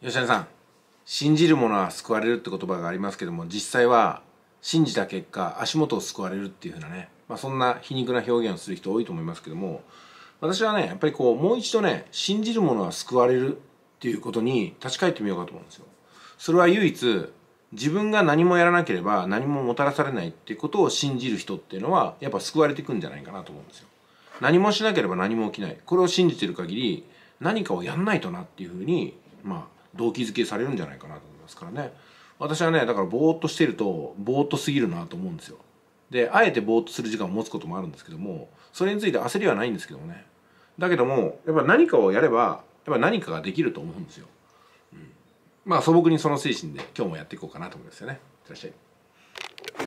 吉谷さん信じる者は救われるって言葉がありますけども実際は信じた結果足元を救われるっていうふうなね、まあ、そんな皮肉な表現をする人多いと思いますけども私はねやっぱりこうもう一度ね信じる者は救われるっていうことに立ち返ってみようかと思うんですよ。それは唯一自分が何もやらなければ何ももたらされないっていうことを信じる人っていうのはやっぱ救われていくんじゃないかなと思うんですよ。何もしなければ何も起きないこれを信じてる限り何かをやんないとなっていうふうにまあ動機づけされるんじゃないかなと思いますからね私はねだからぼーっとしてるとぼーっとすぎるなと思うんですよであえてぼーっとする時間を持つこともあるんですけどもそれについて焦りはないんですけどもねだけどもやっぱ何かをやればやっぱ何かができると思うんですよ、うん、まあ素朴にその精神で今日もやっていこうかなと思いますよねいらっしゃい